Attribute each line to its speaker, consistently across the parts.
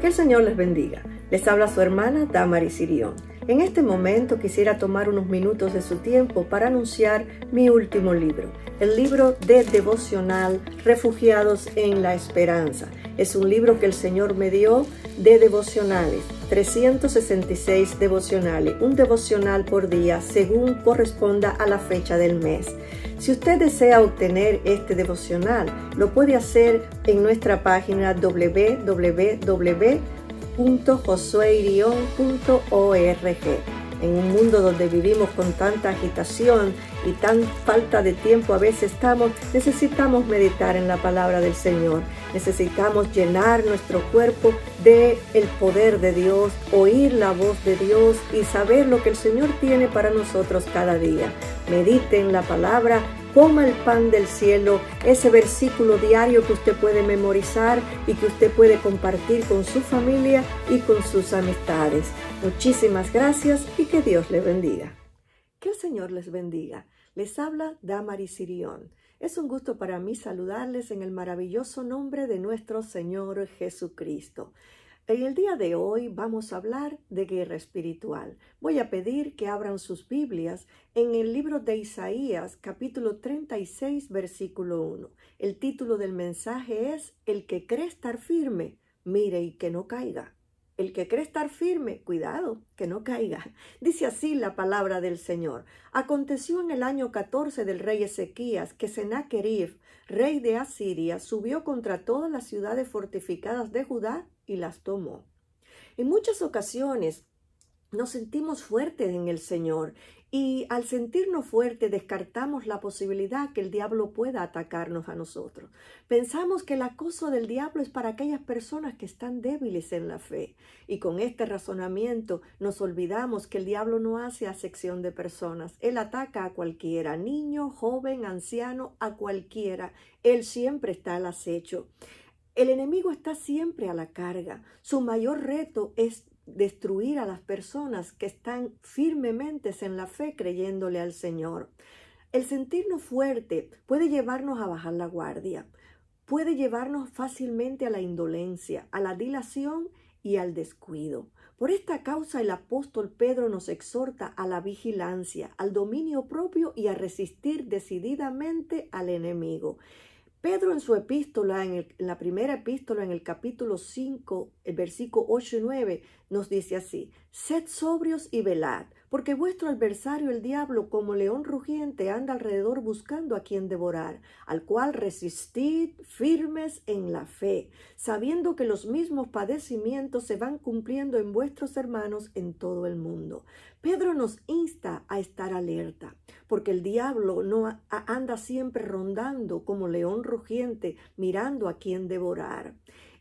Speaker 1: Que el Señor les bendiga. Les habla su hermana Damaris Sirión. En este momento quisiera tomar unos minutos de su tiempo para anunciar mi último libro, el libro de devocional Refugiados en la Esperanza. Es un libro que el Señor me dio de devocionales, 366 devocionales, un devocional por día según corresponda a la fecha del mes. Si usted desea obtener este devocional, lo puede hacer en nuestra página www.josueirion.org. En un mundo donde vivimos con tanta agitación y tan falta de tiempo a veces estamos, necesitamos meditar en la palabra del Señor. Necesitamos llenar nuestro cuerpo de el poder de Dios, oír la voz de Dios y saber lo que el Señor tiene para nosotros cada día. Medite en la palabra, coma el pan del cielo, ese versículo diario que usted puede memorizar y que usted puede compartir con su familia y con sus amistades. Muchísimas gracias y que Dios le bendiga. Que el Señor les bendiga. Les habla Damaris Sirión. Es un gusto para mí saludarles en el maravilloso nombre de nuestro Señor Jesucristo. En el día de hoy vamos a hablar de guerra espiritual. Voy a pedir que abran sus Biblias en el libro de Isaías capítulo 36 versículo 1. El título del mensaje es El que cree estar firme, mire y que no caiga el que cree estar firme, cuidado, que no caiga. Dice así la palabra del Señor. Aconteció en el año 14 del rey Ezequías que Sennacherib, rey de Asiria, subió contra todas las ciudades fortificadas de Judá y las tomó. En muchas ocasiones nos sentimos fuertes en el Señor y al sentirnos fuertes, descartamos la posibilidad que el diablo pueda atacarnos a nosotros. Pensamos que el acoso del diablo es para aquellas personas que están débiles en la fe. Y con este razonamiento nos olvidamos que el diablo no hace acepción de personas. Él ataca a cualquiera, niño, joven, anciano, a cualquiera. Él siempre está al acecho. El enemigo está siempre a la carga. Su mayor reto es destruir a las personas que están firmemente en la fe creyéndole al Señor. El sentirnos fuerte puede llevarnos a bajar la guardia, puede llevarnos fácilmente a la indolencia, a la dilación y al descuido. Por esta causa el apóstol Pedro nos exhorta a la vigilancia, al dominio propio y a resistir decididamente al enemigo. Pedro en su epístola, en, la primera epístola, en el capítulo 5, el versículo 8 y 9, nos dice así, sed sobrios y velad, porque vuestro adversario el diablo, como león rugiente, anda alrededor buscando a quien devorar, al cual resistid firmes en la fe, sabiendo que los mismos padecimientos se van cumpliendo en vuestros hermanos en todo el mundo. Pedro nos insta a estar alerta, porque el diablo no anda siempre rondando como león rugiente, mirando a quien devorar.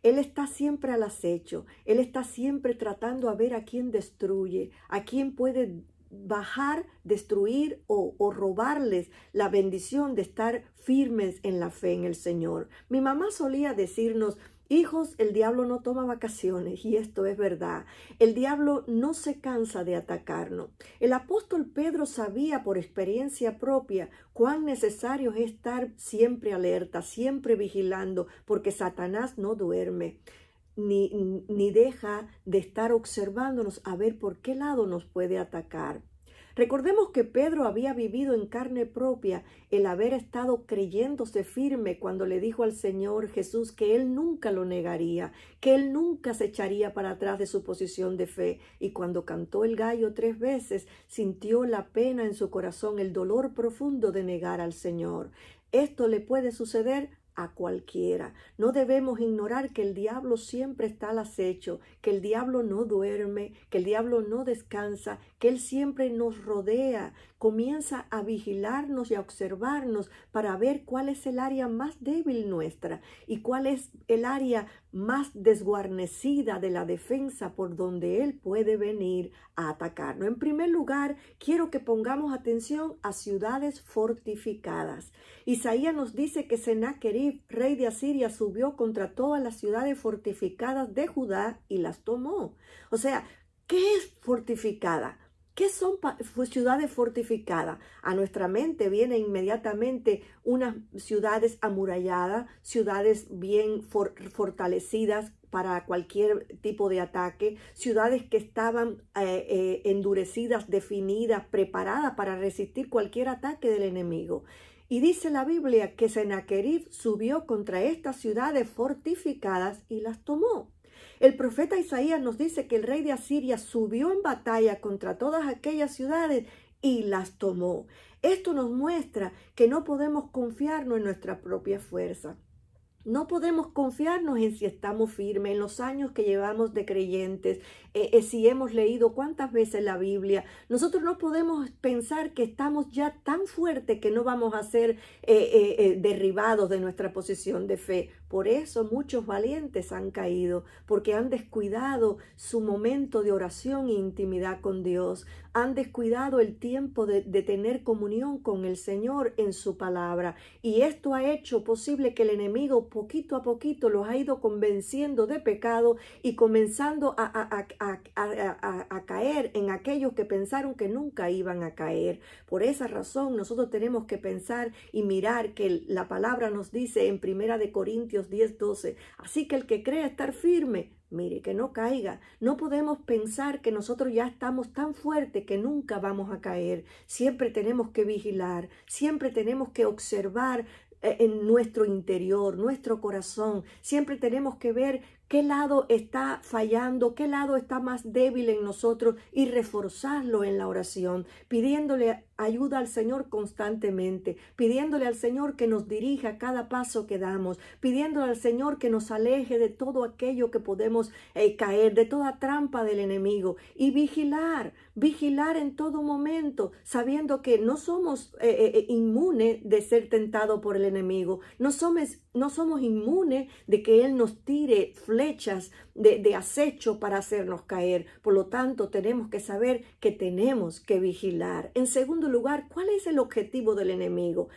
Speaker 1: Él está siempre al acecho, Él está siempre tratando a ver a quién destruye, a quién puede bajar, destruir o, o, robarles la bendición de estar firmes en la fe en el Señor. Mi mamá solía decirnos, Hijos, el diablo no toma vacaciones y esto es verdad. El diablo no se cansa de atacarnos. El apóstol Pedro sabía por experiencia propia cuán necesario es estar siempre alerta, siempre vigilando, porque Satanás no duerme. Ni, ni deja de estar observándonos a ver por qué lado nos puede atacar. Recordemos que Pedro había vivido en carne propia el haber estado creyéndose firme cuando le dijo al Señor Jesús que él nunca lo negaría, que él nunca se echaría para atrás de su posición de fe. Y cuando cantó el gallo tres veces, sintió la pena en su corazón, el dolor profundo de negar al Señor. Esto le puede suceder a cualquiera. No debemos ignorar que el diablo siempre está al acecho, que el diablo no duerme, que el diablo no descansa, que él siempre nos rodea, comienza a vigilarnos y a observarnos para ver cuál es el área más débil nuestra y cuál es el área más desguarnecida de la defensa por donde Él puede venir a atacarnos. En primer lugar, quiero que pongamos atención a ciudades fortificadas. Isaías nos dice que Sennacherib, rey de Asiria, subió contra todas las ciudades fortificadas de Judá y las tomó. O sea, ¿qué es fortificada? ¿Qué son ciudades fortificadas? A nuestra mente vienen inmediatamente unas ciudades amuralladas, ciudades bien fortalecidas para cualquier tipo de ataque, ciudades que estaban eh, eh, endurecidas, definidas, preparadas para resistir cualquier ataque del enemigo. Y dice la Biblia que Sennacherib subió contra estas ciudades fortificadas y las tomó. El profeta Isaías nos dice que el rey de Asiria subió en batalla contra todas aquellas ciudades y las tomó. Esto nos muestra que no podemos confiarnos en nuestra propia fuerza. No podemos confiarnos en si estamos firmes, en los años que llevamos de creyentes, eh, eh, si hemos leído cuántas veces la Biblia. Nosotros no podemos pensar que estamos ya tan fuertes que no vamos a ser eh, derribados de nuestra posición de fe. Por eso muchos valientes han caído, porque han descuidado su momento de oración e intimidad con Dios, han descuidado el tiempo de, tener comunión con el Señor en su palabra. Y esto ha hecho posible que el enemigo poquito a poquito los ha ido convenciendo de pecado y comenzando a a, caer en aquellos que pensaron que nunca iban a caer. Por esa razón nosotros tenemos que pensar y mirar que la palabra nos dice en Primera de Corintios 10, 12, así que el que cree estar firme, mire, que no caiga. No podemos pensar que nosotros ya estamos tan fuertes que nunca vamos a caer. Siempre tenemos que vigilar, siempre tenemos que observar eh, en nuestro interior, nuestro corazón. Siempre tenemos que ver qué lado está fallando, qué lado está más débil en nosotros y reforzarlo en la oración, pidiéndole ayuda al Señor constantemente, pidiéndole al Señor que nos dirija cada paso que damos, pidiéndole al Señor que nos aleje de todo aquello que podemos eh, caer, de toda trampa del enemigo y vigilar, vigilar en todo momento, sabiendo que no somos eh, eh, inmunes de ser tentado por el enemigo, no somos, no somos inmunes de que Él nos tire flechas de, de acecho para hacernos caer. Por lo tanto, tenemos que saber que tenemos que vigilar. En segundo lugar, ¿cuál es el objetivo del enemigo?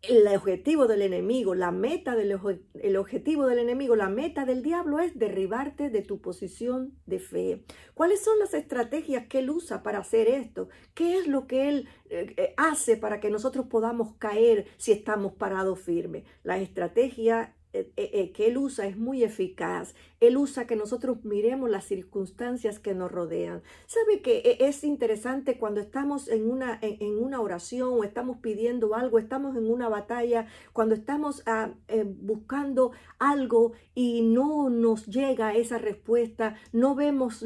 Speaker 1: El objetivo del enemigo, la meta del el objetivo del enemigo, la meta del diablo es derribarte de tu posición de fe. ¿Cuáles son las estrategias que él usa para hacer esto? ¿Qué es lo que él eh, eh, hace para que nosotros podamos caer si estamos parados firmes? La estrategia eh, eh, eh, que Él usa es muy eficaz. Él usa que nosotros miremos las circunstancias que nos rodean. ¿Sabe que es interesante cuando estamos en una, en, una oración o estamos pidiendo algo, estamos en una batalla, cuando estamos ah, buscando algo y no nos llega esa respuesta, no vemos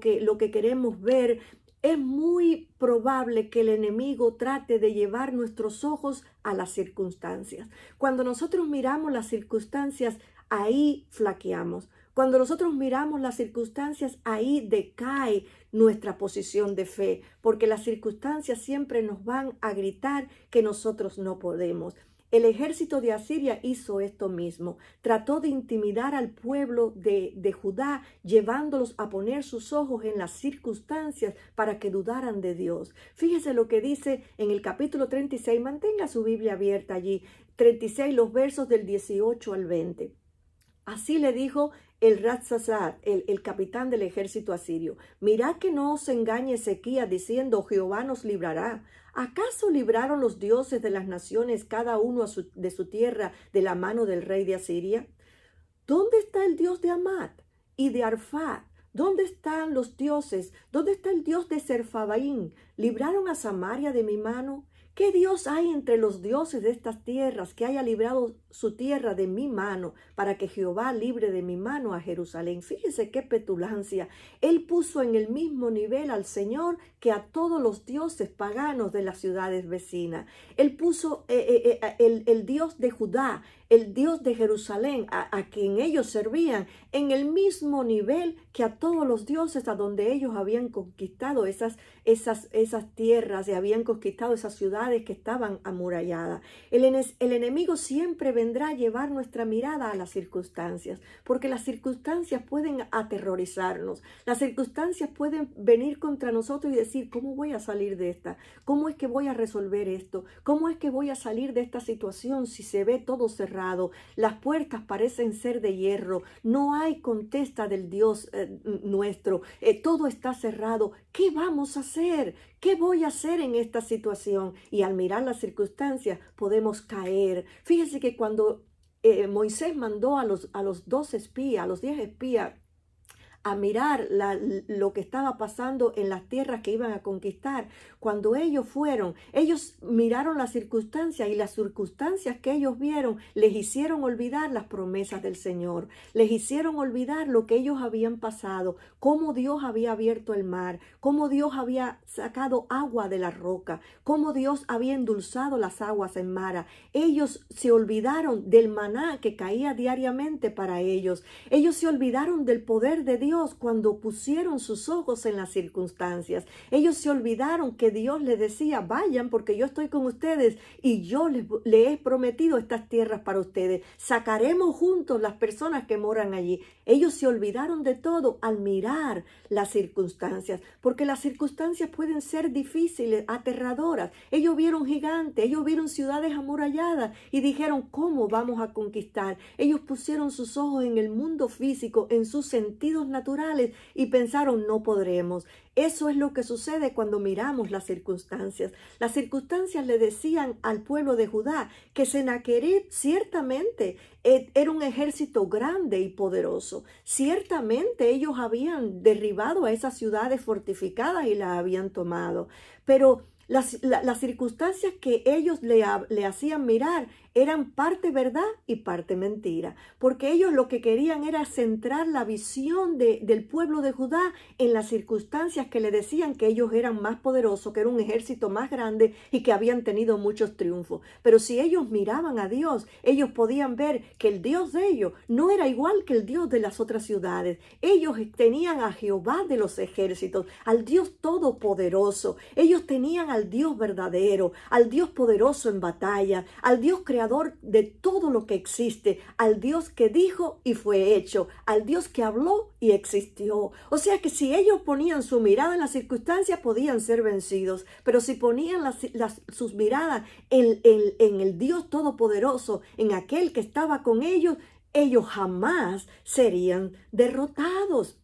Speaker 1: que, lo que queremos ver? es muy probable que el enemigo trate de llevar nuestros ojos a las circunstancias. Cuando nosotros miramos las circunstancias, ahí flaqueamos. Cuando nosotros miramos las circunstancias, ahí decae nuestra posición de fe, porque las circunstancias siempre nos van a gritar que nosotros no podemos. El ejército de Asiria hizo esto mismo. Trató de intimidar al pueblo de, Judá, llevándolos a poner sus ojos en las circunstancias para que dudaran de Dios. Fíjese lo que dice en el capítulo 36. Mantenga su Biblia abierta allí. 36, los versos del 18 al 20. Así le dijo el Ratzasar, el, capitán del ejército asirio, mirad que no os engañe Ezequiel diciendo Jehová nos librará. ¿Acaso libraron los dioses de las naciones cada uno de su tierra de la mano del rey de Asiria? ¿Dónde está el dios de Amat y de Arfad? ¿Dónde están los dioses? ¿Dónde está el dios de Serfabaín? ¿Libraron a Samaria de mi mano? ¿Qué dios hay entre los dioses de estas tierras que haya librado su tierra de mi mano, para que Jehová libre de mi mano a Jerusalén. Fíjese qué petulancia. Él puso en el mismo nivel al Señor que a todos los dioses paganos de las ciudades vecinas. Él puso eh, eh, eh, el, Dios de Judá, el Dios de Jerusalén, a, quien ellos servían, en el mismo nivel que a todos los dioses a donde ellos habían conquistado esas, esas, esas tierras y habían conquistado esas ciudades que estaban amuralladas. El, enemigo siempre tendrá a llevar nuestra mirada a las circunstancias, porque las circunstancias pueden aterrorizarnos, las circunstancias pueden venir contra nosotros y decir, ¿cómo voy a salir de esta? ¿Cómo es que voy a resolver esto? ¿Cómo es que voy a salir de esta situación si se ve todo cerrado? Las puertas parecen ser de hierro, no hay contesta del Dios eh, nuestro, eh, todo está cerrado. ¿Qué vamos a hacer? ¿Qué voy a hacer en esta situación? Y al mirar las circunstancias podemos caer. fíjense que cuando cuando eh, Moisés mandó a los, a los dos espías, a los diez espías, a mirar lo que estaba pasando en las tierras que iban a conquistar. Cuando ellos fueron, ellos miraron las circunstancias y las circunstancias que ellos vieron les hicieron olvidar las promesas del Señor, les hicieron olvidar lo que ellos habían pasado, cómo Dios había abierto el mar, cómo Dios había sacado agua de la roca, cómo Dios había endulzado las aguas en Mara. Ellos se olvidaron del maná que caía diariamente para ellos. Ellos se olvidaron del poder de Dios cuando pusieron sus ojos en las circunstancias. Ellos se olvidaron que Dios les decía, vayan porque yo estoy con ustedes y yo les, les he prometido estas tierras para ustedes. Sacaremos juntos las personas que moran allí. Ellos se olvidaron de todo al mirar las circunstancias, porque las circunstancias pueden ser difíciles, aterradoras. Ellos vieron gigantes, ellos vieron ciudades amuralladas y dijeron, ¿cómo vamos a conquistar? Ellos pusieron sus ojos en el mundo físico, en sus sentidos naturales y pensaron no podremos. Eso es lo que sucede cuando miramos las circunstancias. Las circunstancias le decían al pueblo de Judá que Senaquerib ciertamente e, era un ejército grande y poderoso. Ciertamente ellos habían derribado a esas ciudades fortificadas y las habían tomado. Pero las, circunstancias que ellos le, le hacían mirar eran parte verdad y parte mentira, porque ellos lo que querían era centrar la visión de, del pueblo de Judá en las circunstancias que le decían que ellos eran más poderosos, que era un ejército más grande y que habían tenido muchos triunfos. Pero si ellos miraban a Dios, ellos podían ver que el Dios de ellos no era igual que el Dios de las otras ciudades. Ellos tenían a Jehová de los ejércitos, al Dios todopoderoso. Ellos tenían al Dios verdadero, al Dios poderoso en batalla, al Dios creador de todo lo que existe, al Dios que dijo y fue hecho, al Dios que habló y existió. O sea que si ellos ponían su mirada en las circunstancias, podían ser vencidos, pero si ponían sus miradas en, en el Dios Todopoderoso, en aquel que estaba con ellos, ellos jamás serían derrotados.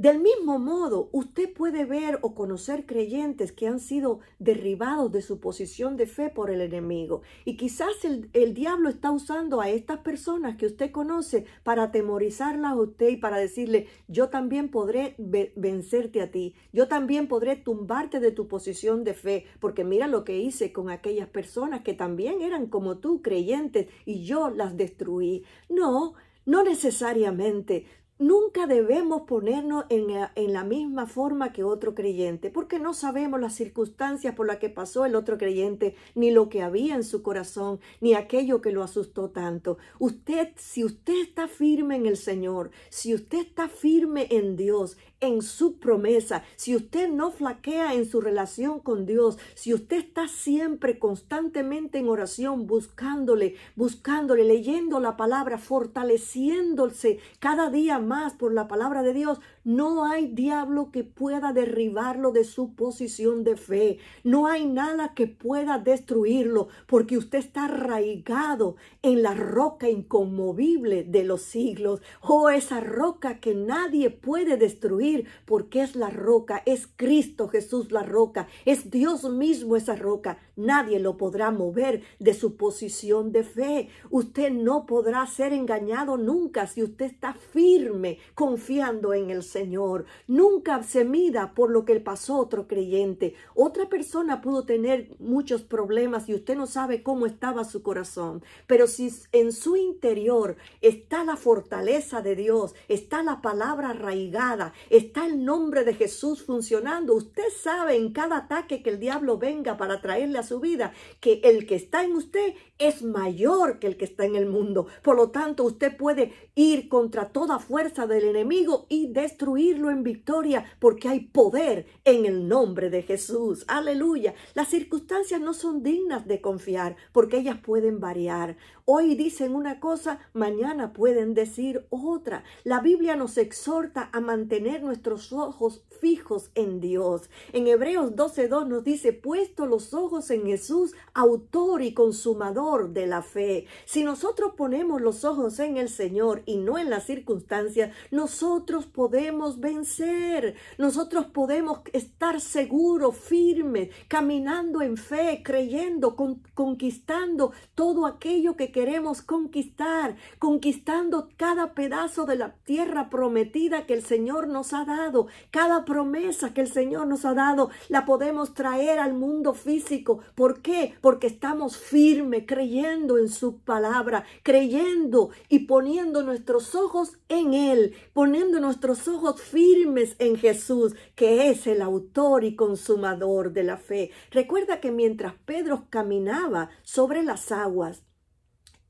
Speaker 1: Del mismo modo, usted puede ver o conocer creyentes que han sido derribados de su posición de fe por el enemigo. Y quizás el, diablo está usando a estas personas que usted conoce para atemorizarlas a usted y para decirle, yo también podré vencerte a ti, yo también podré tumbarte de tu posición de fe, porque mira lo que hice con aquellas personas que también eran como tú creyentes y yo las destruí. No, no necesariamente. Nunca debemos ponernos eh, en la, misma forma que otro creyente, porque no sabemos las circunstancias por las que pasó el otro creyente, ni lo que había en su corazón, ni aquello que lo asustó tanto. Usted, si usted está firme en el Señor, si usted está firme en Dios, en su promesa, si usted no flaquea en su relación con Dios, si usted está siempre constantemente en oración, buscándole, buscándole, leyendo la palabra, fortaleciéndose cada día más por la palabra de Dios, no hay diablo que pueda derribarlo de su posición de fe. No hay nada que pueda destruirlo porque usted está arraigado en la roca inconmovible de los siglos. o oh, esa roca que nadie puede destruir porque es la roca, es Cristo Jesús la roca, es Dios mismo esa roca. Nadie lo podrá mover de su posición de fe. Usted no podrá ser engañado nunca si usted está firme confiando en el Señor. Nunca se mida por lo que pasó otro creyente. Otra persona pudo tener muchos problemas y usted no sabe cómo estaba su corazón. Pero si en su interior está la fortaleza de Dios, está la palabra arraigada, está el nombre de Jesús funcionando, usted sabe en cada ataque que el diablo venga para traerle a su vida, que el que está en usted es mayor que el que está en el mundo. Por lo tanto, usted puede ir contra toda fuerza del enemigo y destruirlo en victoria porque hay poder en el nombre de Jesús. Aleluya. Las circunstancias no son dignas de confiar porque ellas pueden variar. Hoy dicen una cosa, mañana pueden decir otra. La Biblia nos exhorta a mantener nuestros ojos fijos en Dios. En Hebreos 12.2 nos dice, puesto los ojos en Jesús, autor y consumador de la fe. Si nosotros ponemos los ojos en el Señor y no en las circunstancias, nosotros podemos vencer, nosotros podemos estar seguros, firmes, caminando en fe, creyendo, conquistando todo aquello que queremos conquistar, conquistando cada pedazo de la tierra prometida que el Señor nos ha dado, cada promesa que el Señor nos ha dado, la podemos traer al mundo físico. ¿Por qué? Porque estamos firmes, creyendo en su palabra, creyendo y poniendo nuestros ojos en Él, poniendo nuestros ojos firmes en Jesús, que es el autor y consumador de la fe. Recuerda que mientras Pedro caminaba sobre las aguas,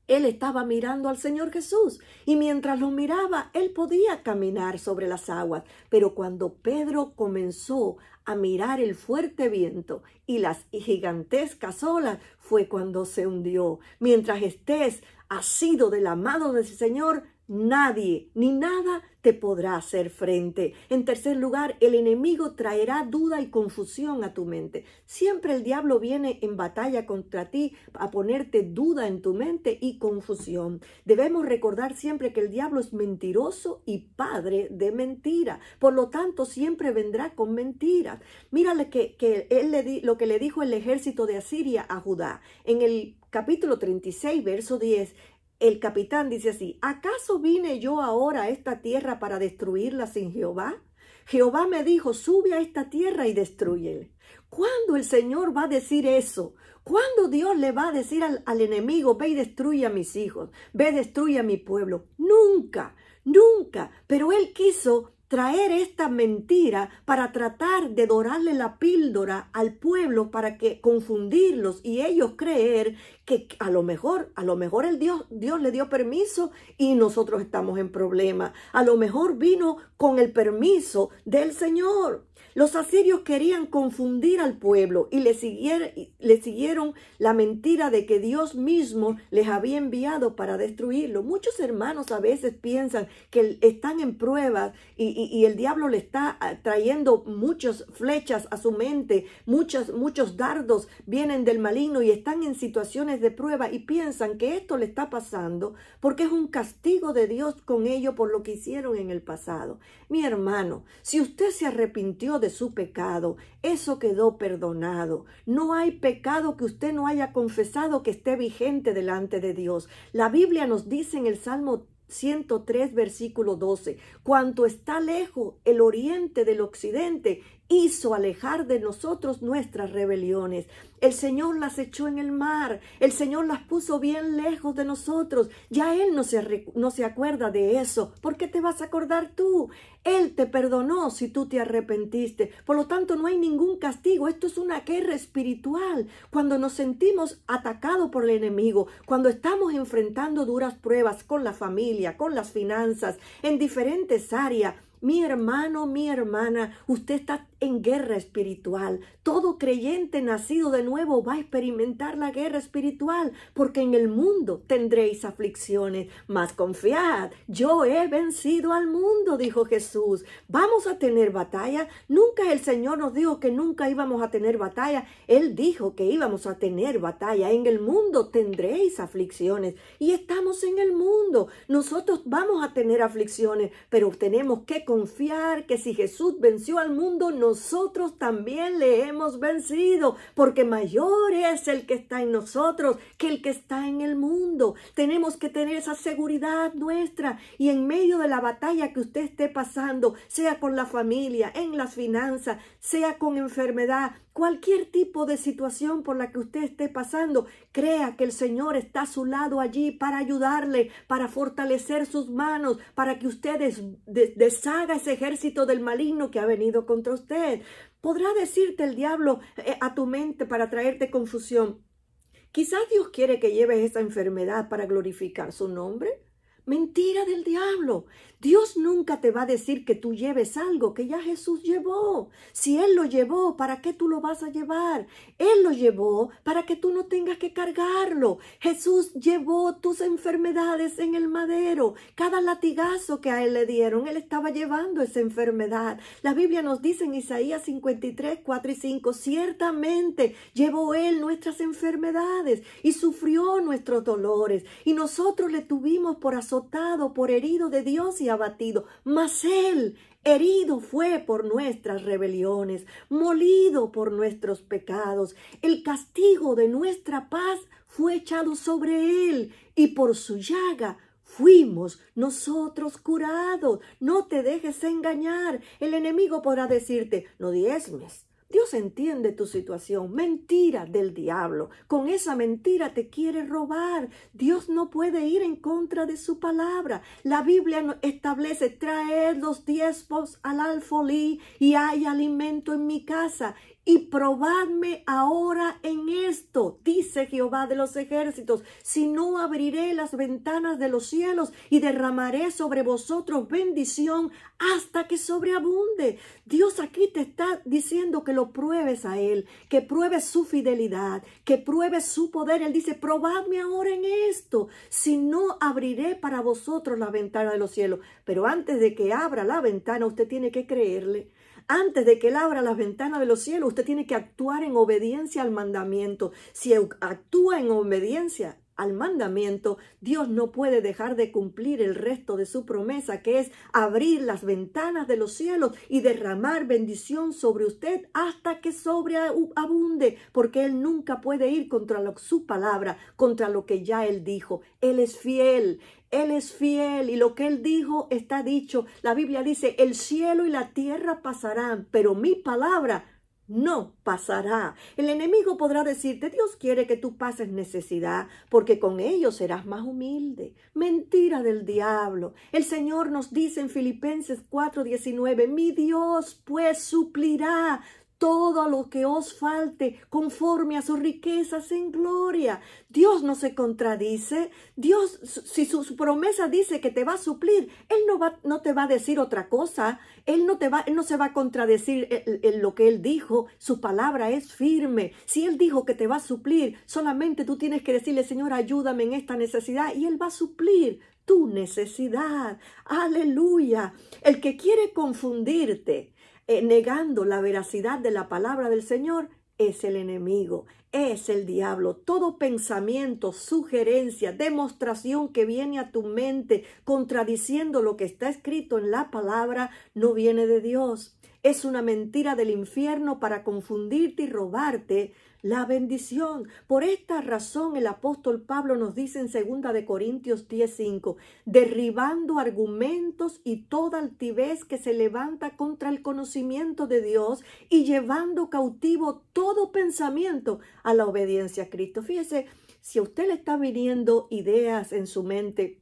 Speaker 1: él estaba mirando al Señor Jesús y mientras lo miraba, él podía caminar sobre las aguas. Pero cuando Pedro comenzó a mirar el fuerte viento y las gigantescas olas, fue cuando se hundió. Mientras estés asido del amado del Señor, nadie ni nada te podrá hacer frente. En tercer lugar, el enemigo traerá duda y confusión a tu mente. Siempre el diablo viene en batalla contra ti a ponerte duda en tu mente y confusión. Debemos recordar siempre que el diablo es mentiroso y padre de mentira. Por lo tanto, siempre vendrá con mentiras. Mírale que, él le lo que le dijo el ejército de Asiria a Judá. En el capítulo 36, verso 10, el capitán dice así, ¿acaso vine yo ahora a esta tierra para destruirla sin Jehová? Jehová me dijo, sube a esta tierra y destruye. ¿Cuándo el Señor va a decir eso? ¿Cuándo Dios le va a decir al, al, enemigo, ve y destruye a mis hijos, ve y destruye a mi pueblo? Nunca, nunca. Pero Él quiso traer esta mentira para tratar de dorarle la píldora al pueblo para que confundirlos y ellos creer que a lo mejor, a lo mejor el Dios, Dios le dio permiso y nosotros estamos en problema. A lo mejor vino con el permiso del Señor. Los asirios querían confundir al pueblo y le, le, siguieron la mentira de que Dios mismo les había enviado para destruirlo. Muchos hermanos a veces piensan que están en pruebas y, el diablo le está ah, trayendo muchas flechas a su mente, muchos, muchos dardos vienen del maligno y están en situaciones de prueba y piensan que esto le está pasando porque es un castigo de Dios con ellos por lo que hicieron en el pasado. Mi hermano, si usted se arrepintió de su pecado. Eso quedó perdonado. No hay pecado que usted no haya confesado que esté vigente delante de Dios. La Biblia nos dice en el Salmo 103, versículo 12. Cuanto está lejos el oriente del occidente, hizo alejar de nosotros nuestras rebeliones. El Señor las echó en el mar, el Señor las puso bien lejos de nosotros. Ya Él no se, no se acuerda de eso. ¿Por qué te vas a acordar tú? Él te perdonó si tú te arrepentiste. Por lo tanto, no hay ningún castigo. Esto es una guerra espiritual. Cuando nos sentimos atacados por el enemigo, cuando estamos enfrentando duras pruebas con la familia, con las finanzas, en diferentes áreas, mi hermano, mi hermana, usted está en guerra espiritual. Todo creyente nacido de nuevo va a experimentar la guerra espiritual, porque en el mundo tendréis aflicciones. Mas confiad, yo he vencido al mundo, dijo Jesús. Vamos a tener batalla. Nunca el Señor nos dijo que nunca íbamos a tener batalla. Él dijo que íbamos a tener batalla. En el mundo tendréis aflicciones. Y estamos en el mundo. Nosotros vamos a tener aflicciones, pero tenemos que confiar que si Jesús venció al mundo, no nosotros también le hemos vencido, porque mayor es el que está en nosotros que el que está en el mundo. Tenemos que tener esa seguridad nuestra y en medio de la batalla que usted esté pasando, sea con la familia, en las finanzas, sea con enfermedad, Cualquier tipo de situación por la que usted esté pasando, crea que el Señor está a su lado allí para ayudarle, para fortalecer sus manos, para que usted deshaga ese ejército del maligno que ha venido contra usted. Podrá decirte el diablo eh, a tu mente para traerte confusión. Quizás Dios quiere que lleves esa enfermedad para glorificar su nombre. Mentira del diablo. Dios nunca te va a decir que tú lleves algo que ya Jesús llevó. Si Él lo llevó, ¿para qué tú lo vas a llevar? Él lo llevó para que tú no tengas que cargarlo. Jesús llevó tus enfermedades en el madero. Cada latigazo que a Él le dieron, Él estaba llevando esa enfermedad. La Biblia nos dice en Isaías 53, 4 y 5, ciertamente llevó Él nuestras enfermedades y sufrió nuestros dolores. Y nosotros le tuvimos por azotado, por herido de Dios y abatido, mas él herido fue por nuestras rebeliones, molido por nuestros pecados. El castigo de nuestra paz fue echado sobre él, y por su llaga Fuimos nosotros curados. No te dejes engañar. El enemigo podrá decirte, no diezmes, Dios entiende tu situación. Mentira del diablo. Con esa mentira te quiere robar. Dios no puede ir en contra de su palabra. La Biblia establece traer los diezmos al alfolí y hay alimento en mi casa y probadme ahora en esto, dice Jehová de los ejércitos, si no abriré las ventanas de los cielos y derramaré sobre vosotros bendición hasta que sobreabunde. Dios aquí te está diciendo que lo pruebes a Él, que pruebes su fidelidad, que pruebes su poder. Él dice, probadme ahora en esto, si no abriré para vosotros la ventana de los cielos. Pero antes de que abra la ventana, usted tiene que creerle antes de que Él abra las ventanas de los cielos, usted tiene que actuar en obediencia al mandamiento. Si actúa en obediencia al mandamiento, Dios no puede dejar de cumplir el resto de su promesa, que es abrir las ventanas de los cielos y derramar bendición sobre usted hasta que sobreabunde, porque Él nunca puede ir contra lo, su palabra, contra lo que ya Él dijo. Él es fiel, él es fiel y lo que Él dijo está dicho. La Biblia dice, el cielo y la tierra pasarán, pero mi palabra no pasará. El enemigo podrá decirte, Dios quiere que tú pases necesidad, porque con ello serás más humilde. Mentira del diablo. El Señor nos dice en Filipenses 4:19, mi Dios pues suplirá todo lo que os falte conforme a sus riquezas en gloria. Dios no se contradice. Dios, si su, promesa dice que te va a suplir, Él no, va, no te va a decir otra cosa. Él no, te va, él no se va a contradecir lo que Él dijo. Su palabra es firme. Si Él dijo que te va a suplir, solamente tú tienes que decirle, Señor, ayúdame en esta necesidad y Él va a suplir tu necesidad. Aleluya. El que quiere confundirte, eh, negando la veracidad de la palabra del Señor es el enemigo, es el diablo. Todo pensamiento, sugerencia, demostración que viene a tu mente contradiciendo lo que está escrito en la palabra no viene de Dios. Es una mentira del infierno para confundirte y robarte la bendición. Por esta razón el apóstol Pablo nos dice en 2 de Corintios 10:5, derribando argumentos y toda altivez que se levanta contra el conocimiento de Dios y llevando cautivo todo pensamiento a la obediencia a Cristo. Fíjese, si a usted le está viniendo ideas en su mente,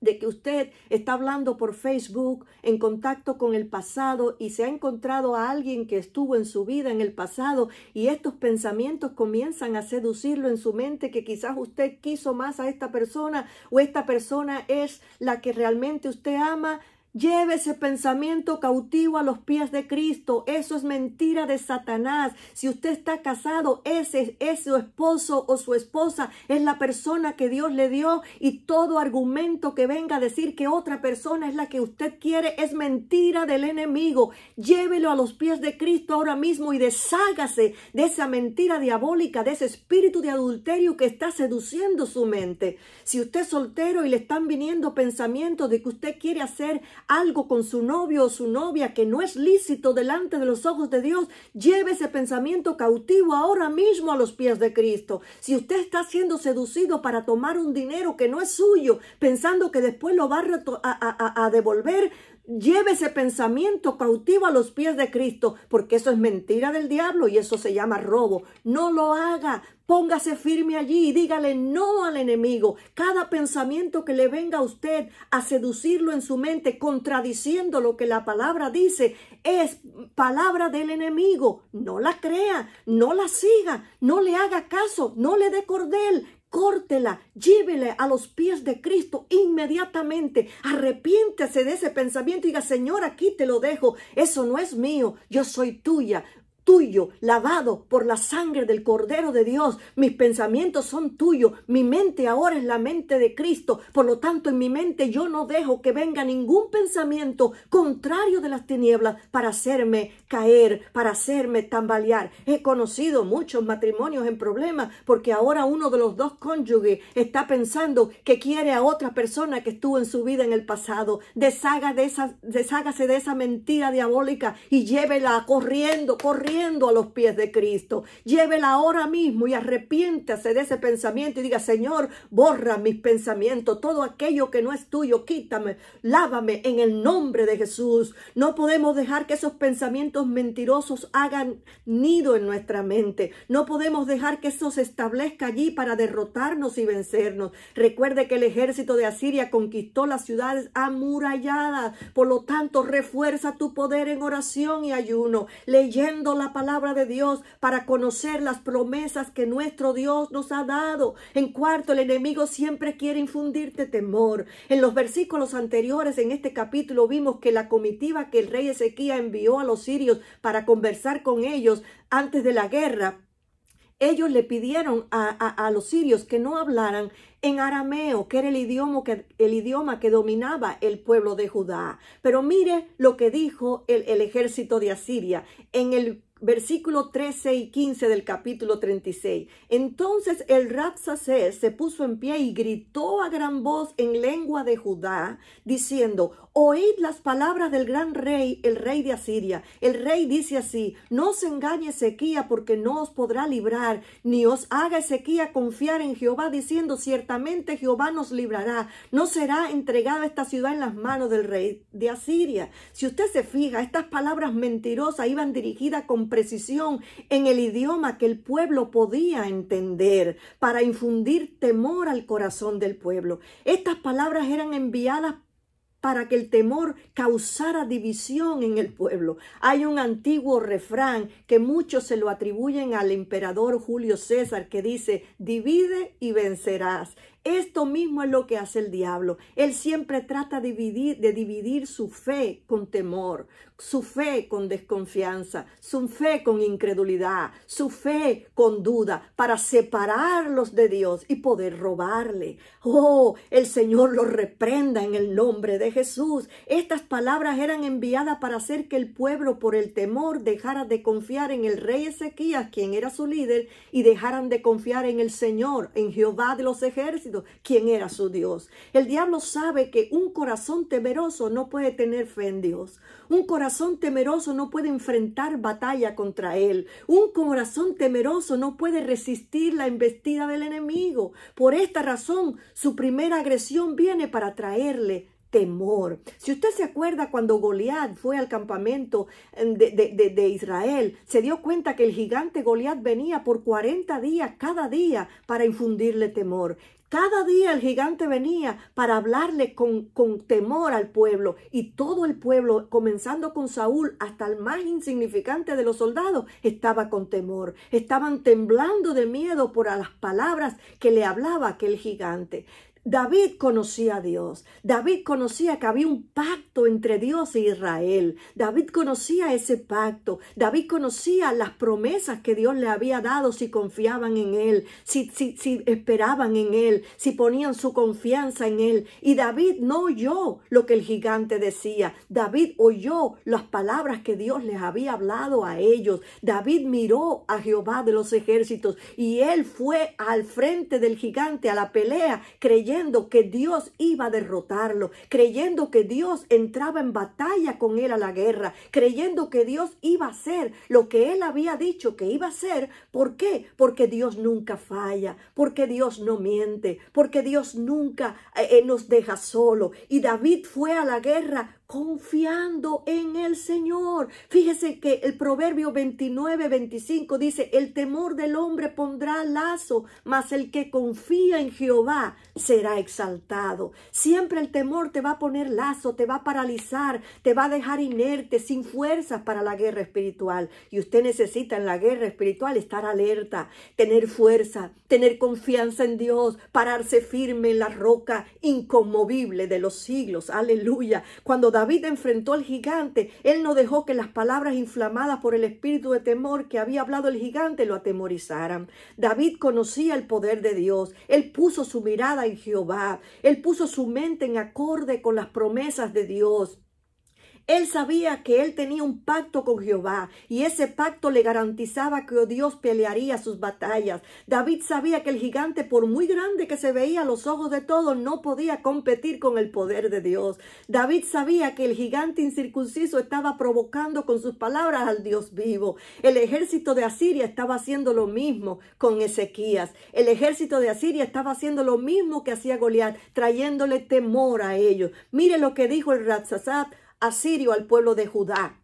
Speaker 1: de que usted está hablando por Facebook en contacto con el pasado y se ha encontrado a alguien que estuvo en su vida en el pasado y estos pensamientos comienzan a seducirlo en su mente que quizás usted quiso más a esta persona o esta persona es la que realmente usted ama Llévese ese pensamiento cautivo a los pies de Cristo. Eso es mentira de Satanás. Si usted está casado, ese es su esposo o su esposa, es la persona que Dios le dio y todo argumento que venga a decir que otra persona es la que usted quiere es mentira del enemigo. Llévelo a los pies de Cristo ahora mismo y deshágase de esa mentira diabólica, de ese espíritu de adulterio que está seduciendo su mente. Si usted es soltero y le están viniendo pensamientos de que usted quiere hacer algo con su novio o su novia que no es lícito delante de los ojos de Dios, lleve ese pensamiento cautivo ahora mismo a los pies de Cristo. Si usted está siendo seducido para tomar un dinero que no es suyo, pensando que después lo va a, devolver, Lleve ese pensamiento cautivo a los pies de Cristo, porque eso es mentira del diablo y eso se llama robo. No lo haga, póngase firme allí y dígale no al enemigo. Cada pensamiento que le venga a usted a seducirlo en su mente, contradiciendo lo que la palabra dice, es palabra del enemigo. No la crea, no la siga, no le haga caso, no le dé cordel córtela, llévele a los pies de Cristo inmediatamente. ...arrepiéntese de ese pensamiento y diga, Señor, aquí te lo dejo. Eso no es mío, yo soy tuya tuyo, lavado por la sangre del Cordero de Dios. Mis pensamientos son tuyos. Mi mente ahora es la mente de Cristo. Por lo tanto, en mi mente yo no dejo que venga ningún pensamiento contrario de las tinieblas para hacerme caer, para hacerme tambalear. He conocido muchos matrimonios en problemas porque ahora uno de los dos cónyuges está pensando que quiere a otra persona que estuvo en su vida en el pasado. Desaga de esa, deshágase de esa mentira diabólica y llévela corriendo, corriendo a los pies de Cristo. Llévela ahora mismo y arrepiéntase de ese pensamiento y diga, Señor, borra mis pensamientos, todo aquello que no es tuyo, quítame, lávame en el nombre de Jesús. No podemos dejar que esos pensamientos mentirosos hagan nido en nuestra mente. No podemos dejar que eso se establezca allí para derrotarnos y vencernos. Recuerde que el ejército de Asiria conquistó las ciudades amuralladas. Por lo tanto, refuerza tu poder en oración y ayuno, leyendo la palabra de Dios para conocer las promesas que nuestro Dios nos ha dado. En cuarto, el enemigo siempre quiere infundirte temor. En los versículos anteriores, en este capítulo, vimos que la comitiva que el rey Ezequía envió a los sirios para conversar con ellos antes de la guerra, ellos le pidieron a, los sirios que no hablaran en arameo, que era el idioma que, el idioma que dominaba el pueblo de Judá. Pero mire lo que dijo el, el ejército de Asiria en el versículo 13 y 15 del capítulo 36. Entonces el Rapsacés se puso en pie y gritó a gran voz en lengua de Judá, diciendo, Oíd las palabras del gran rey, el rey de Asiria. El rey dice así, no os engañe Ezequía porque no os podrá librar, ni os haga Ezequía confiar en Jehová diciendo ciertamente Jehová nos librará. No será entregada esta ciudad en las manos del rey de Asiria. Si usted se fija, estas palabras mentirosas iban dirigidas con precisión en el idioma que el pueblo podía entender para infundir temor al corazón del pueblo. Estas palabras eran enviadas para que el temor causara división en el pueblo. Hay un antiguo refrán que muchos se lo atribuyen al emperador Julio César que dice, divide y vencerás. Esto mismo es lo que hace el diablo. Él siempre trata de dividir, su fe con temor, su fe con desconfianza, su fe con incredulidad, su fe con duda, para separarlos de Dios y poder robarle. Oh, el Señor los reprenda en el nombre de Jesús. Estas palabras eran enviadas para hacer que el pueblo por el temor dejara de confiar en el rey Ezequías, quien era su líder, y dejaran de confiar en el Señor, en Jehová de los ejércitos quién era su Dios. El diablo sabe que un corazón temeroso no puede tener fe en Dios. Un corazón temeroso no puede enfrentar batalla contra él. Un corazón temeroso no puede resistir la embestida del enemigo. Por esta razón, su primera agresión viene para traerle temor. Si usted se acuerda cuando Goliat fue al campamento eh, de, de, Israel, se dio cuenta que el gigante Goliat venía por 40 días cada día para infundirle temor. Cada día el gigante venía para hablarle con, temor al pueblo y todo el pueblo, comenzando con Saúl hasta el más insignificante de los soldados, estaba con temor. Estaban temblando de miedo por las palabras que le hablaba aquel gigante. David conocía a Dios, David conocía que había un pacto entre Dios e Israel, David conocía ese pacto, David conocía las promesas que Dios le había dado si confiaban en Él, si, esperaban en Él, si ponían su confianza en Él. Y David no oyó lo que el gigante decía, David oyó las palabras que Dios les había hablado a ellos, David miró a Jehová de los ejércitos y Él fue al frente del gigante a la pelea creyendo que Dios iba a derrotarlo, creyendo que Dios entraba en batalla con él a la guerra, creyendo que Dios iba a hacer lo que él había dicho que iba a hacer. ¿Por qué? Porque Dios nunca falla, porque Dios no miente, porque Dios nunca eh, eh, nos deja solo. Y David fue a la guerra confiando en el Señor. Fíjese que el proverbio 29, 25 dice, el temor del hombre pondrá lazo, mas el que confía en Jehová será exaltado. Siempre el temor te va a poner lazo, te va a paralizar, te va a dejar inerte, sin fuerzas para la guerra espiritual. Y usted necesita en la guerra espiritual estar alerta, tener fuerza, tener confianza en Dios, pararse firme en la roca inconmovible de los siglos. Aleluya. Cuando David enfrentó al gigante, él no dejó que las palabras inflamadas por el espíritu de temor que había hablado el gigante lo atemorizaran. David conocía el poder de Dios, él puso su mirada en Jehová, él puso su mente en acorde con las promesas de Dios. Él sabía que él tenía un pacto con Jehová y ese pacto le garantizaba que Dios pelearía sus batallas. David sabía que el gigante, por muy grande que se veía a los ojos de todos, no podía competir con el poder de Dios. David sabía que el gigante incircunciso estaba provocando con sus palabras al Dios vivo. El ejército de Asiria estaba haciendo lo mismo con Ezequías. El ejército de Asiria estaba haciendo lo mismo que hacía Goliat, trayéndole temor a ellos. Mire lo que dijo el Ratzazat asirio al pueblo de Judá.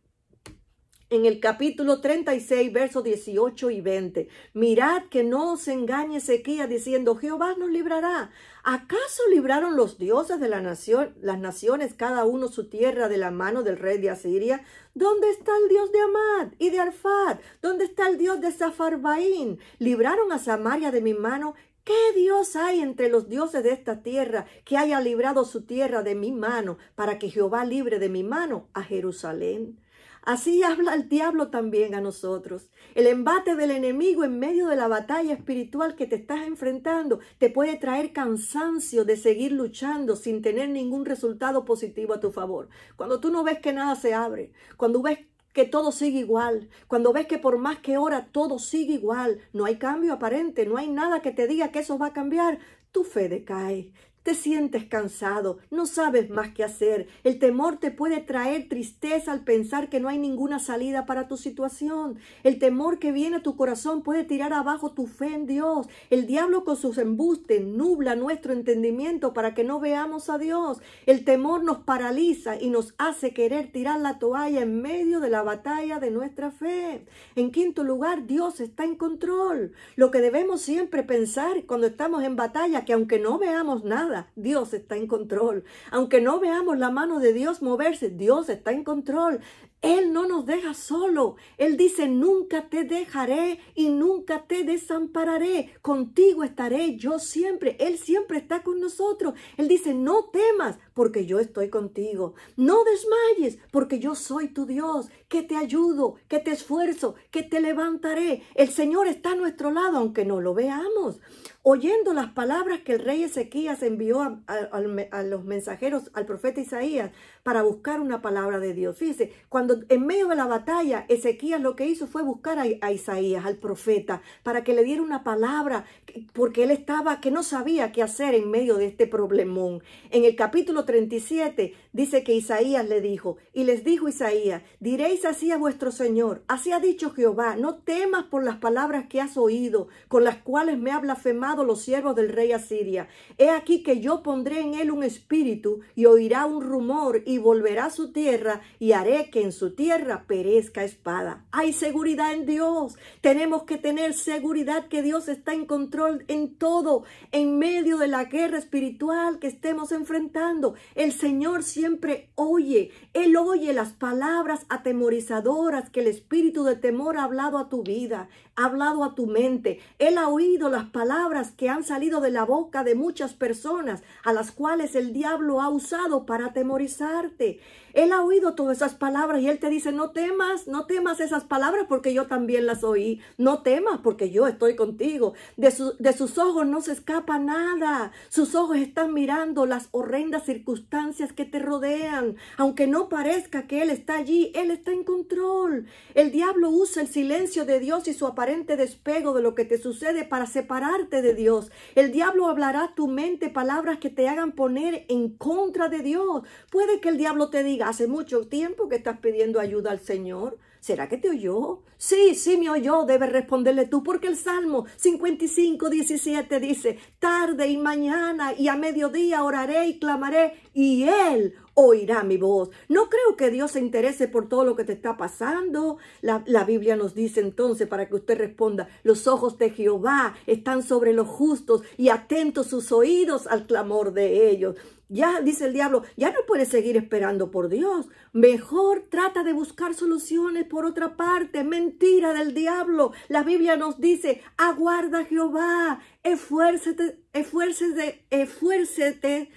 Speaker 1: En el capítulo 36, versos 18 y 20, mirad que no os engañe Sequía, diciendo, Jehová nos librará. ¿Acaso libraron los dioses de la nación, las naciones, cada uno su tierra, de la mano del rey de Asiria? ¿Dónde está el dios de Amad y de Arfad? ¿Dónde está el dios de Safarbaín? ¿Libraron a Samaria de mi mano ¿Qué Dios hay entre los dioses de esta tierra que haya librado su tierra de mi mano para que Jehová libre de mi mano a Jerusalén? Así habla el diablo también a nosotros. El embate del enemigo en medio de la batalla espiritual que te estás enfrentando te puede traer cansancio de seguir luchando sin tener ningún resultado positivo a tu favor. Cuando tú no ves que nada se abre, cuando ves que todo sigue igual, cuando ves que por más que hora todo sigue igual, no hay cambio aparente, no hay nada que te diga que eso va a cambiar, tu fe decae, te sientes cansado, no sabes más qué hacer, el temor te puede traer tristeza al pensar que no hay ninguna salida para tu situación, el temor que viene a tu corazón puede tirar abajo tu fe en Dios, el diablo con sus embustes nubla nuestro entendimiento para que no veamos a Dios, el temor nos paraliza y nos hace querer tirar la toalla en medio de la batalla de nuestra fe. En quinto lugar, Dios está en control, lo que debemos siempre pensar cuando estamos en batalla, que aunque no veamos nada, Dios está en control. Aunque no veamos la mano de Dios moverse, Dios está en control. Él no nos deja solo. Él dice, nunca te dejaré y nunca te desampararé. Contigo estaré yo siempre. Él siempre está con nosotros. Él dice, no temas, porque yo estoy contigo. No desmayes, porque yo soy tu Dios, que te ayudo, que te esfuerzo, que te levantaré. El Señor está a nuestro lado, aunque no lo veamos. Oyendo las palabras que el rey Ezequías envió a, los mensajeros, al profeta Isaías, para buscar una palabra de Dios. Fíjese, cuando en medio de la batalla, Ezequías lo que hizo fue buscar a, a Isaías, al profeta, para que le diera una palabra, porque él estaba, que no sabía qué hacer en medio de este problemón. En el capítulo 37, Dice que Isaías le dijo, y les dijo Isaías, diréis así a vuestro Señor, así ha dicho Jehová, no temas por las palabras que has oído, con las cuales me ha blasfemado los siervos del rey Asiria. He aquí que yo pondré en él un espíritu, y oirá un rumor, y volverá a su tierra, y haré que en su tierra perezca espada. Hay seguridad en Dios. Tenemos que tener seguridad que Dios está en control en todo, en medio de la guerra espiritual que estemos enfrentando. El Señor siempre siempre oye. Él oye las palabras atemorizadoras que el espíritu de temor ha hablado a tu vida, ha hablado a tu mente. Él ha oído las palabras que han salido de la boca de muchas personas, a las cuales el diablo ha usado para atemorizarte. Él ha oído todas esas palabras y Él te dice, no temas, no temas esas palabras porque yo también las oí. No temas porque yo estoy contigo. De, de sus ojos no se escapa nada. Sus ojos están mirando las horrendas circunstancias que te rodean. Aunque no parezca que Él está allí, Él está en control. El diablo usa el silencio de Dios y su aparente despego de lo que te sucede para separarte de Dios. El diablo hablará a tu mente palabras que te hagan poner en contra de Dios. Puede que el diablo te diga, hace mucho tiempo que estás pidiendo ayuda al Señor. ¿Será que te oyó? Sí, sí me oyó, debes responderle tú, porque el Salmo 55, 17 dice, tarde y mañana y a mediodía oraré y clamaré, y Él oirá mi voz. No creo que Dios se interese por todo lo que te está pasando. La, Biblia nos dice entonces para que usted responda, los ojos de Jehová están sobre los justos y atentos sus oídos al clamor de ellos. Ya dice el diablo, ya no puedes seguir esperando por Dios. Mejor trata de buscar soluciones por otra parte. Mentira del diablo. La Biblia nos dice, aguarda Jehová, esfuércete, esfuércete, esfuércete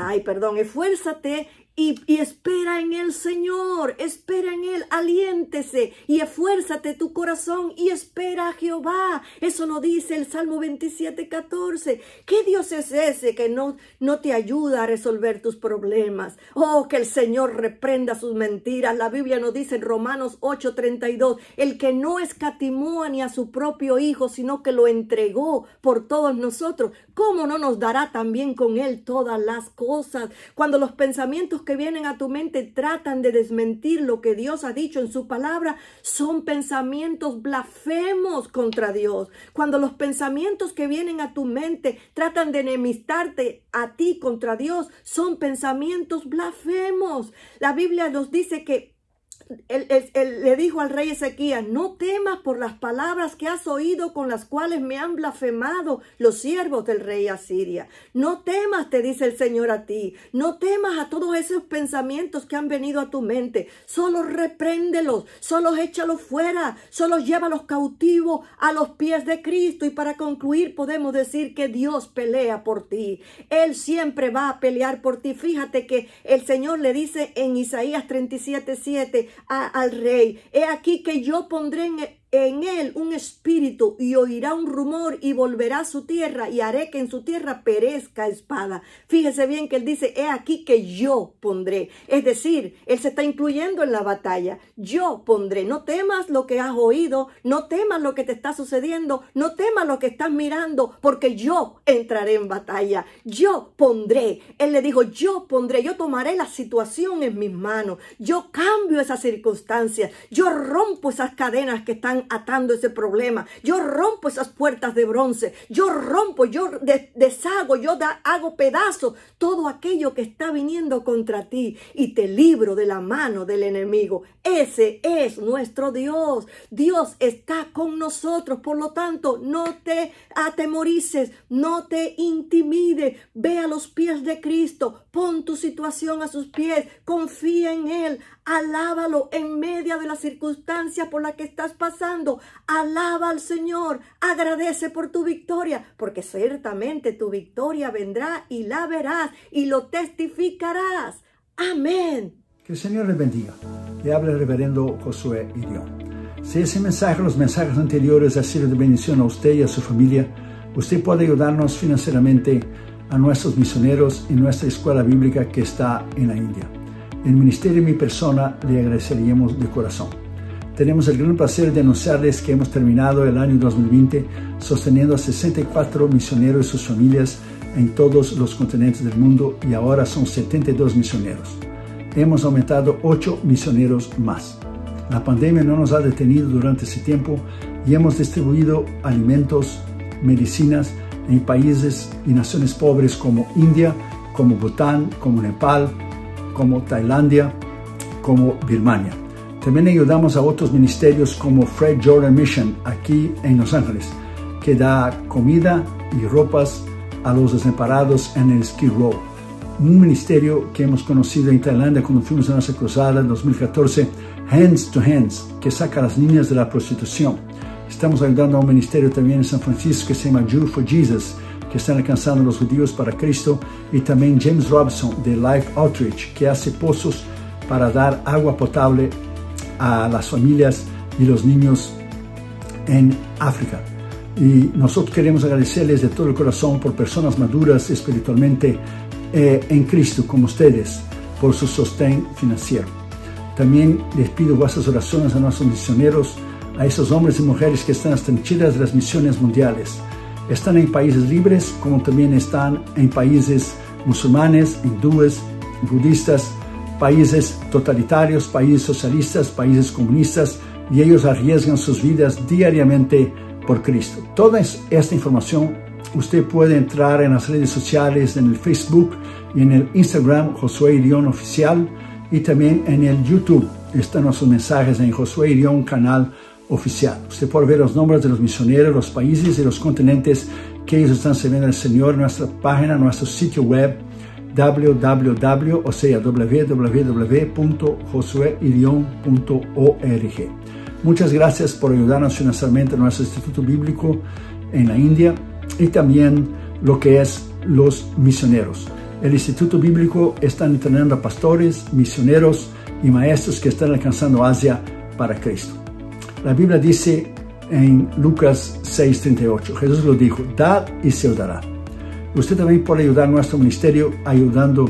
Speaker 1: Ay, perdón, esfuérzate y, espera en el Señor, espera en Él, aliéntese y esfuérzate tu corazón y espera a Jehová. Eso nos dice el Salmo 27, 14. ¿Qué Dios es ese que no, no te ayuda a resolver tus problemas? Oh, que el Señor reprenda sus mentiras. La Biblia nos dice en Romanos 8, 32, el que no escatimó ni a su propio Hijo, sino que lo entregó por todos nosotros, ¿cómo no nos dará también con Él todas las cosas? Cuando los pensamientos que vienen a tu mente tratan de desmentir lo que Dios ha dicho en su palabra, son pensamientos blasfemos contra Dios. Cuando los pensamientos que vienen a tu mente tratan de enemistarte a ti contra Dios, son pensamientos blasfemos. La Biblia nos dice que él, le dijo al rey Ezequías, no temas por las palabras que has oído con las cuales me han blasfemado los siervos del rey Asiria. No temas, te dice el Señor a ti, no temas a todos esos pensamientos que han venido a tu mente. Solo repréndelos, solo échalos fuera, solo llévalos cautivos a los pies de Cristo. Y para concluir podemos decir que Dios pelea por ti. Él siempre va a pelear por ti. Fíjate que el Señor le dice en Isaías 37, 7, al rey, he aquí que yo pondré en, en él un espíritu y oirá un rumor y volverá a su tierra y haré que en su tierra perezca espada. Fíjese bien que él dice, he aquí que yo pondré. Es decir, él se está incluyendo en la batalla. Yo pondré. No temas lo que has oído, no temas lo que te está sucediendo, no temas lo que estás mirando, porque yo entraré en batalla. Yo pondré. Él le dijo, yo pondré, yo tomaré la situación en mis manos. Yo cambio esas circunstancias. Yo rompo esas cadenas que están atando ese problema. Yo rompo esas puertas de bronce. Yo rompo, yo deshago, yo da, hago pedazos todo aquello que está viniendo contra ti y te libro de la mano del enemigo. Ese es nuestro Dios. Dios está con nosotros. Por lo tanto, no te atemorices, no te intimides. Ve a los pies de Cristo. Pon tu situación a sus pies, confía en Él, alábalo en medio de la circunstancia por la que estás pasando. Alaba al Señor, agradece por tu victoria, porque ciertamente tu victoria vendrá y la verás y lo testificarás. Amén.
Speaker 2: Que el Señor les bendiga. Le habla el reverendo Josué Irión. Si ese mensaje, los mensajes anteriores ha sido de bendición a usted y a su familia, usted puede ayudarnos financieramente a nuestros misioneros y nuestra escuela bíblica que está en la India. El ministerio y mi persona le agradeceríamos de corazón. Tenemos el gran placer de anunciarles que hemos terminado el año 2020 sosteniendo a 64 misioneros y sus familias en todos los continentes del mundo y ahora son 72 misioneros. Hemos aumentado 8 misioneros más. La pandemia no nos ha detenido durante ese tiempo y hemos distribuido alimentos, medicinas, en países y naciones pobres como India, como Bhutan, como Nepal, como Tailandia, como Birmania. También ayudamos a otros ministerios como Fred Jordan Mission aquí en Los Ángeles, que da comida y ropas a los desamparados en el Skid Row. Un ministerio que hemos conocido en Tailandia cuando fuimos a nuestra cruzada en 2014, Hands to Hands, que saca a las niñas de la prostitución Estamos ayudando a un ministerio también en San Francisco que se llama Jew for Jesus, que están alcanzando a los judíos para Cristo, y también James Robson de Life Outreach, que hace pozos para dar agua potable a las familias y los niños en África. Y nosotros queremos agradecerles de todo el corazón por personas maduras espiritualmente eh, en Cristo, como ustedes, por su sostén financiero. También les pido vuestras oraciones a nuestros misioneros, a esos hombres y mujeres que están extendidas de las misiones mundiales. Están en países libres, como también están en países musulmanes, hindúes, budistas, países totalitarios, países socialistas, países comunistas, y ellos arriesgan sus vidas diariamente por Cristo. Toda esta información usted puede entrar en las redes sociales, en el Facebook y en el Instagram Josué Irión Oficial y también en el YouTube. Están nuestros mensajes en Josué Irión Canal oficial. Usted puede ver los nombres de los misioneros, los países y los continentes que ellos están sirviendo al Señor en nuestra página, nuestro sitio web www, Muchas gracias por ayudarnos financieramente en nuestro Instituto Bíblico en la India y también lo que es los misioneros. El Instituto Bíblico está entrenando a pastores, misioneros y maestros que están alcanzando Asia para Cristo. La Biblia dice en Lucas 6:38, Jesús lo dijo, da y se os dará. Usted también puede ayudar nuestro ministerio ayudando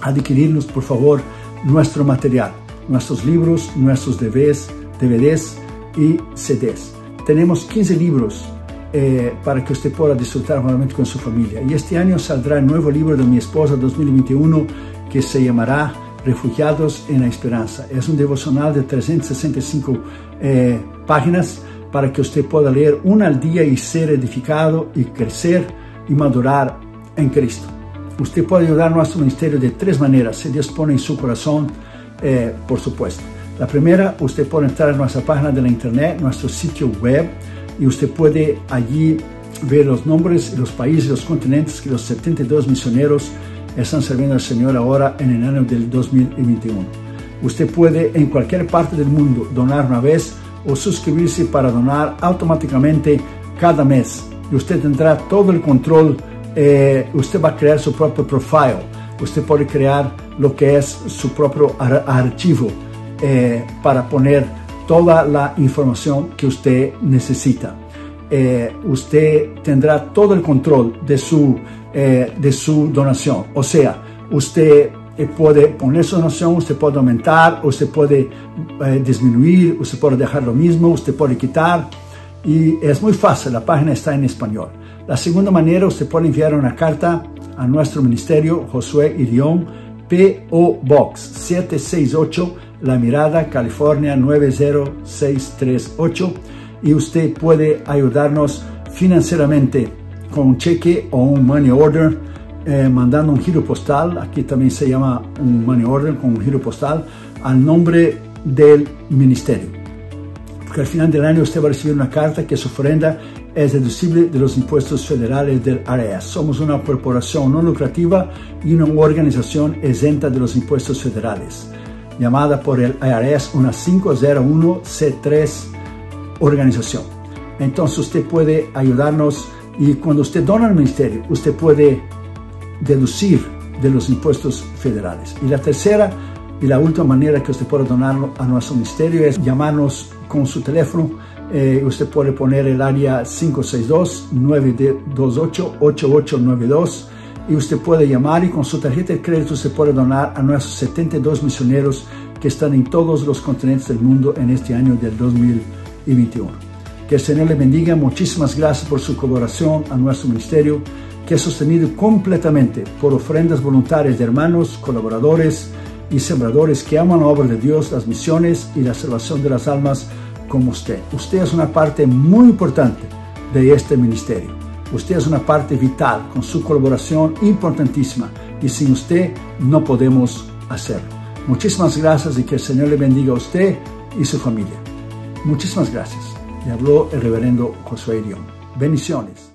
Speaker 2: a adquirirnos, por favor, nuestro material, nuestros libros, nuestros DVDs, DVDs y CDs. Tenemos 15 libros eh, para que usted pueda disfrutar nuevamente con su familia. Y este año saldrá el nuevo libro de mi esposa 2021 que se llamará Refugiados en la Esperanza. Es un devocional de 365 eh, páginas para que usted pueda leer una al día y ser edificado y crecer y madurar en Cristo. Usted puede ayudar a nuestro ministerio de tres maneras, se dispone en su corazón, eh, por supuesto. La primera, usted puede entrar a nuestra página de la internet, nuestro sitio web, y usted puede allí ver los nombres, los países, los continentes que los 72 misioneros están sirviendo al Señor ahora en el año del 2021. Usted puede en cualquier parte del mundo donar una vez o suscribirse para donar automáticamente cada mes. Y usted tendrá todo el control. Eh, usted va a crear su propio profile. Usted puede crear lo que es su propio archivo eh, para poner toda la información que usted necesita. Eh, usted tendrá todo el control de su eh, de su donación. O sea, usted eh, puede poner su donación, usted puede aumentar, usted puede eh, disminuir, usted puede dejar lo mismo, usted puede quitar. Y es muy fácil, la página está en español. La segunda manera, usted puede enviar una carta a nuestro ministerio, Josué Irión, PO Box 768, La Mirada, California 90638. Y usted puede ayudarnos financieramente con un cheque o un money order, eh, mandando un giro postal, aquí también se llama un money order con un giro postal, al nombre del ministerio. Porque al final del año usted va a recibir una carta que su ofrenda es deducible de los impuestos federales del área. Somos una corporación no lucrativa y una organización exenta de los impuestos federales, llamada por el IRS una 501C3 organización. Entonces usted puede ayudarnos y cuando usted dona al ministerio, usted puede deducir de los impuestos federales. Y la tercera y la última manera que usted puede donar a nuestro ministerio es llamarnos con su teléfono. Eh, usted puede poner el área 562-928-8892 y usted puede llamar y con su tarjeta de crédito se puede donar a nuestros 72 misioneros que están en todos los continentes del mundo en este año del 2021. Que el Señor le bendiga. Muchísimas gracias por su colaboración a nuestro ministerio, que es sostenido completamente por ofrendas voluntarias de hermanos, colaboradores y sembradores que aman la obra de Dios, las misiones y la salvación de las almas como usted. Usted es una parte muy importante de este ministerio. Usted es una parte vital con su colaboración importantísima y sin usted no podemos hacerlo. Muchísimas gracias y que el Señor le bendiga a usted y su familia. Muchísimas gracias. Le habló el reverendo Josué Irión. Bendiciones.